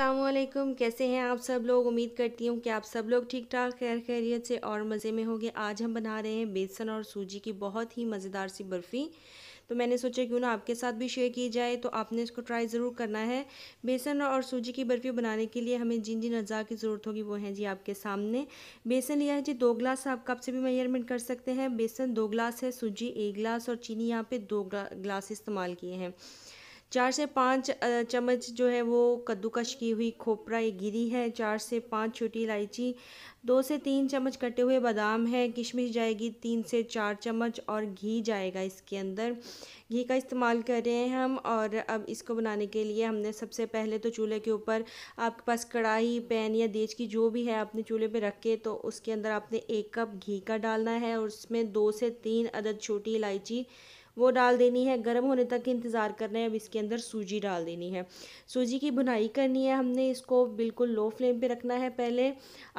असलकुम कैसे हैं आप सब लोग उम्मीद करती हूँ कि आप सब लोग ठीक ठाक खैर खैरियत से और मज़े में होंगे आज हम बना रहे हैं बेसन और सूजी की बहुत ही मज़ेदार सी बर्फ़ी तो मैंने सोचा क्यों ना आपके साथ भी शेयर की जाए तो आपने इसको ट्राई ज़रूर करना है बेसन और सूजी की बर्फ़ी बनाने के लिए हमें जिन जिन अज़ा की ज़रूरत होगी वो हैं जी आपके सामने बेसन लिया है जी दो गिलास आप कप से भी मेजरमेंट कर सकते हैं बेसन दो गिलास है सूजी एक गिलास और चीनी यहाँ पर दो ग्लास इस्तेमाल किए हैं चार से पाँच चम्मच जो है वो कद्दूकश की हुई खोपरा ये गिरी है चार से पाँच छोटी इलायची दो से तीन चम्मच कटे हुए बादाम है किशमिश जाएगी तीन से चार चम्मच और घी जाएगा इसके अंदर घी का इस्तेमाल कर रहे हैं हम और अब इसको बनाने के लिए हमने सबसे पहले तो चूल्हे के ऊपर आपके पास कढ़ाई पैन या देज की जो भी है आपने चूल्हे पर रखे तो उसके अंदर आपने एक कप घी का डालना है और उसमें दो से तीन अदद छोटी इलायची वो डाल देनी है गर्म होने तक इंतज़ार करना है अब इसके अंदर सूजी डाल देनी है सूजी की बुनाई करनी है हमने इसको बिल्कुल लो फ्लेम पे रखना है पहले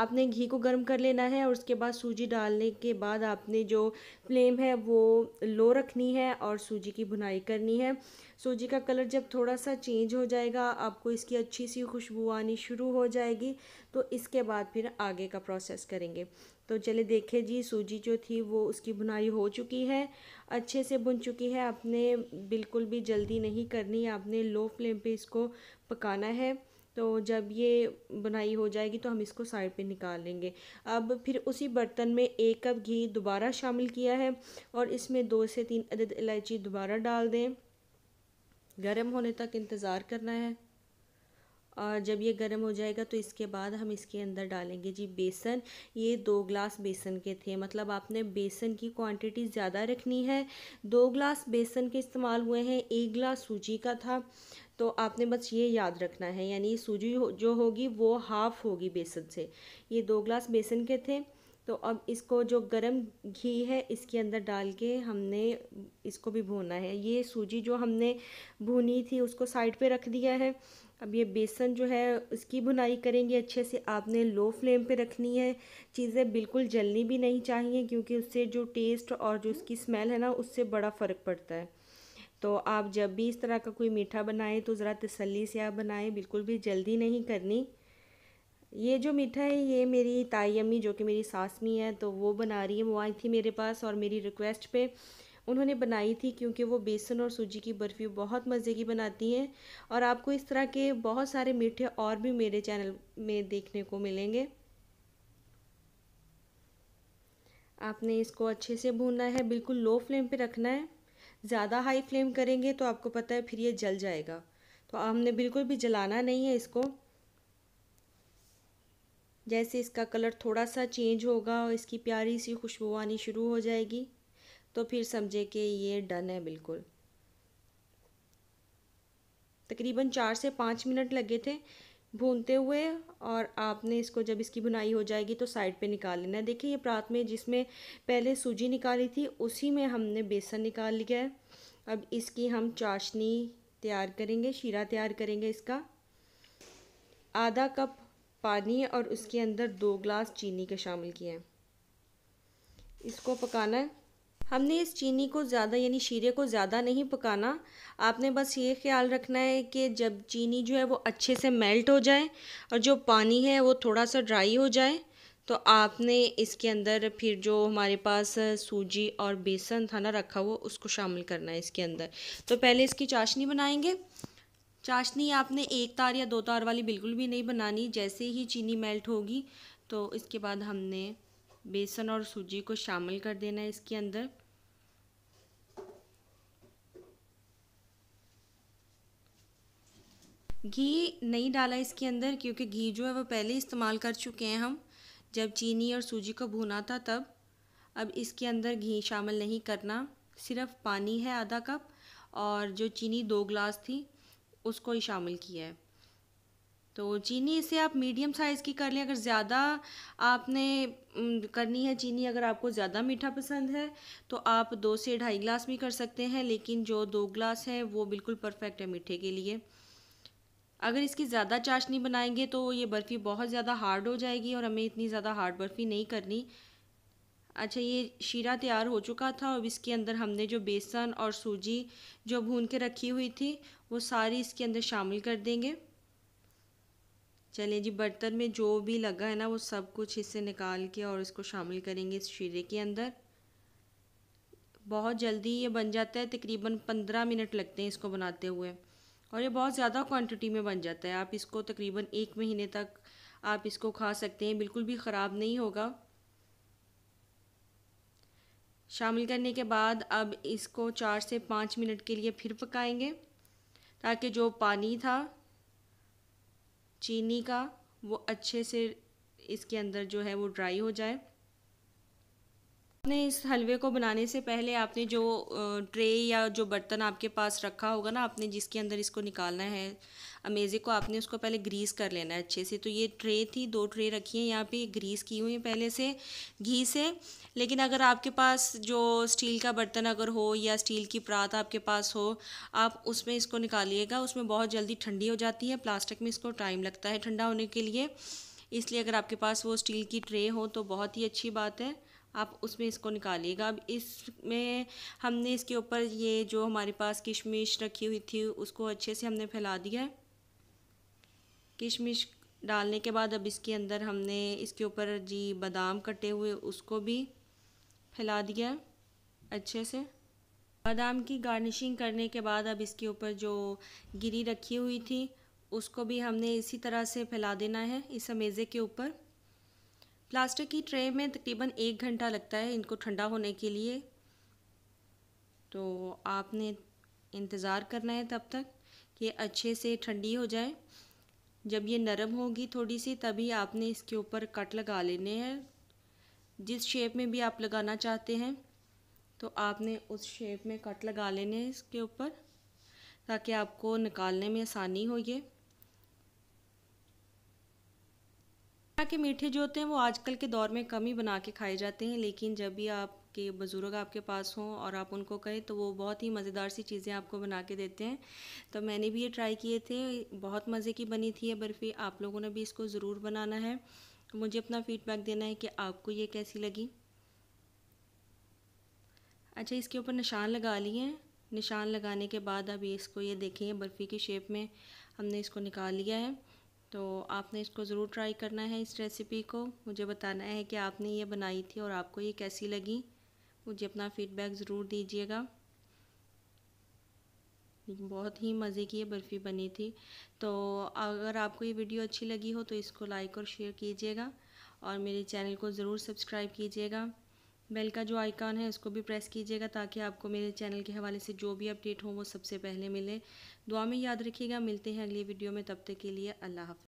आपने घी को गर्म कर लेना है और उसके बाद सूजी डालने के बाद आपने जो फ्लेम है वो लो रखनी है और सूजी की बुनाई करनी है सूजी का कलर जब थोड़ा सा चेंज हो जाएगा आपको इसकी अच्छी सी खुशबू आनी शुरू हो जाएगी तो इसके बाद फिर आगे का प्रोसेस करेंगे तो चले देखें जी सूजी जो थी वो उसकी बुनाई हो चुकी है अच्छे से बुन चुकी है आपने बिल्कुल भी जल्दी नहीं करनी आपने लो फ्लेम पे इसको पकाना है तो जब ये बुनाई हो जाएगी तो हम इसको साइड पे निकाल लेंगे अब फिर उसी बर्तन में एक कप घी दोबारा शामिल किया है और इसमें दो से तीन अदद इलायची दोबारा डाल दें गर्म होने तक इंतज़ार करना है और जब ये गर्म हो जाएगा तो इसके बाद हम इसके अंदर डालेंगे जी बेसन ये दो ग्लास बेसन के थे मतलब आपने बेसन की क्वांटिटी ज़्यादा रखनी है दो ग्लास बेसन के इस्तेमाल हुए हैं एक ग्लास सूजी का था तो आपने बस ये याद रखना है यानी सूजी जो होगी वो हाफ़ होगी बेसन से ये दो ग्लास बेसन के थे तो अब इसको जो गरम घी है इसके अंदर डाल के हमने इसको भी भूना है ये सूजी जो हमने भूनी थी उसको साइड पे रख दिया है अब ये बेसन जो है उसकी भुनाई करेंगे अच्छे से आपने लो फ्लेम पे रखनी है चीज़ें बिल्कुल जलनी भी नहीं चाहिए क्योंकि उससे जो टेस्ट और जो उसकी स्मेल है ना उससे बड़ा फ़र्क पड़ता है तो आप जब भी इस तरह का कोई मीठा बनाएं तो ज़रा तसल्ली से आप बनाएं बिल्कुल भी जल्दी नहीं करनी ये जो मीठा है ये मेरी ताई अम्मी जो कि मेरी सास मी है तो वो बना रही है वो आई थी मेरे पास और मेरी रिक्वेस्ट पे उन्होंने बनाई थी क्योंकि वो बेसन और सूजी की बर्फ़ी बहुत मज़े की बनाती हैं और आपको इस तरह के बहुत सारे मीठे और भी मेरे चैनल में देखने को मिलेंगे आपने इसको अच्छे से भूनना है बिल्कुल लो फ्लेम पे रखना है ज़्यादा हाई फ्लेम करेंगे तो आपको पता है फिर ये जल जाएगा तो हमने बिल्कुल भी जलाना नहीं है इसको जैसे इसका कलर थोड़ा सा चेंज होगा और इसकी प्यारी सी खुशबू आनी शुरू हो जाएगी तो फिर समझे कि ये डन है बिल्कुल तकरीबन चार से पाँच मिनट लगे थे भूनते हुए और आपने इसको जब इसकी बुनाई हो जाएगी तो साइड पे निकाल लेना है देखिए ये प्रात में जिसमें पहले सूजी निकाली थी उसी में हमने बेसन निकाल लिया है अब इसकी हम चाशनी तैयार करेंगे शीरा तैयार करेंगे इसका आधा कप पानी और उसके अंदर दो ग्लास चीनी के शामिल किए हैं इसको पकाना है हमने इस चीनी को ज़्यादा यानी शीरे को ज़्यादा नहीं पकाना आपने बस ये ख्याल रखना है कि जब चीनी जो है वो अच्छे से मेल्ट हो जाए और जो पानी है वो थोड़ा सा ड्राई हो जाए तो आपने इसके अंदर फिर जो हमारे पास सूजी और बेसन था ना रखा हुआ उसको शामिल करना है इसके अंदर तो पहले इसकी चाशनी बनाएंगे चाशनी आपने एक तार या दो तार वाली बिल्कुल भी नहीं बनानी जैसे ही चीनी मेल्ट होगी तो इसके बाद हमने बेसन और सूजी को शामिल कर देना है इसके अंदर घी नहीं डाला इसके अंदर क्योंकि घी जो है वो पहले इस्तेमाल कर चुके हैं हम जब चीनी और सूजी को भुना था तब अब इसके अंदर घी शामिल नहीं करना सिर्फ पानी है आधा कप और जो चीनी दो ग्लास थी उसको ही शामिल किया है तो चीनी इसे आप मीडियम साइज़ की कर लें अगर ज़्यादा आपने करनी है चीनी अगर आपको ज़्यादा मीठा पसंद है तो आप दो से ढाई गिलास भी कर सकते हैं लेकिन जो दो गिलास है वो बिल्कुल परफेक्ट है मीठे के लिए अगर इसकी ज़्यादा चाशनी बनाएंगे तो ये बर्फ़ी बहुत ज़्यादा हार्ड हो जाएगी और हमें इतनी ज़्यादा हार्ड बर्फ़ी नहीं करनी अच्छा ये शीरा तैयार हो चुका था अब इसके अंदर हमने जो बेसन और सूजी जो भून के रखी हुई थी वो सारी इसके अंदर शामिल कर देंगे चलिए जी बर्तन में जो भी लगा है ना वो सब कुछ इससे निकाल के और इसको शामिल करेंगे इस शीरे के अंदर बहुत जल्दी ये बन जाता है तकरीबन पंद्रह मिनट लगते हैं इसको बनाते हुए और ये बहुत ज़्यादा क्वांटिटी में बन जाता है आप इसको तकरीबन एक महीने तक आप इसको खा सकते हैं बिल्कुल भी ख़राब नहीं होगा शामिल करने के बाद अब इसको चार से पाँच मिनट के लिए फिर पकाएंगे ताकि जो पानी था चीनी का वो अच्छे से इसके अंदर जो है वो ड्राई हो जाए आपने इस हलवे को बनाने से पहले आपने जो ट्रे या जो बर्तन आपके पास रखा होगा ना आपने जिसके अंदर इसको निकालना है अमेजे को आपने उसको पहले ग्रीस कर लेना है अच्छे से तो ये ट्रे थी दो ट्रे रखी हैं यहाँ पे ग्रीस की हुई है पहले से घी से लेकिन अगर आपके पास जो स्टील का बर्तन अगर हो या स्टील की प्रात आपके पास हो आप उसमें इसको निकालिएगा उसमें बहुत जल्दी ठंडी हो जाती है प्लास्टिक में इसको टाइम लगता है ठंडा होने के लिए इसलिए अगर आपके पास वो स्टील की ट्रे हो तो बहुत ही अच्छी बात है आप उसमें इसको निकालिएगा अब इसमें हमने इसके ऊपर ये जो हमारे पास किशमिश रखी हुई थी उसको अच्छे से हमने फैला दिया है किशमिश डालने के बाद अब इसके अंदर हमने इसके ऊपर जी बादाम कटे हुए उसको भी फैला दिया अच्छे से बादाम की गार्निशिंग करने के बाद अब इसके ऊपर जो गिरी रखी हुई थी उसको भी हमने इसी तरह से फैला देना है इस अमेज़े के ऊपर प्लास्टिक की ट्रे में तकरीबन एक घंटा लगता है इनको ठंडा होने के लिए तो आपने इंतज़ार करना है तब तक कि अच्छे से ठंडी हो जाए जब ये नरम होगी थोड़ी सी तभी आपने इसके ऊपर कट लगा लेने हैं जिस शेप में भी आप लगाना चाहते हैं तो आपने उस शेप में कट लगा लेने हैं इसके ऊपर ताकि आपको निकालने में आसानी हो ये के मीठे जो होते हैं वो आजकल के दौर में कम ही बना के खाए जाते हैं लेकिन जब भी आपके बुज़ुर्ग आपके पास हों और आप उनको कहें तो वो बहुत ही मज़ेदार सी चीज़ें आपको बना के देते हैं तो मैंने भी ये ट्राई किए थे बहुत मज़े की बनी थी ये बर्फ़ी आप लोगों ने भी इसको ज़रूर बनाना है तो मुझे अपना फ़ीडबैक देना है कि आपको ये कैसी लगी अच्छा इसके ऊपर निशान लगा लिए निशान लगाने के बाद अब इसको ये देखें बर्फ़ी की शेप में हमने इसको निकाल लिया है तो आपने इसको ज़रूर ट्राई करना है इस रेसिपी को मुझे बताना है कि आपने ये बनाई थी और आपको ये कैसी लगी मुझे अपना फ़ीडबैक ज़रूर दीजिएगा बहुत ही मज़े की ये बर्फ़ी बनी थी तो अगर आपको ये वीडियो अच्छी लगी हो तो इसको लाइक और शेयर कीजिएगा और मेरे चैनल को ज़रूर सब्सक्राइब कीजिएगा बेल का जो आइकन है उसको भी प्रेस कीजिएगा ताकि आपको मेरे चैनल के हवाले से जो भी अपडेट हो वो सबसे पहले मिले दुआ में याद रखिएगा मिलते हैं अगली वीडियो में तब तक के लिए अल्लाह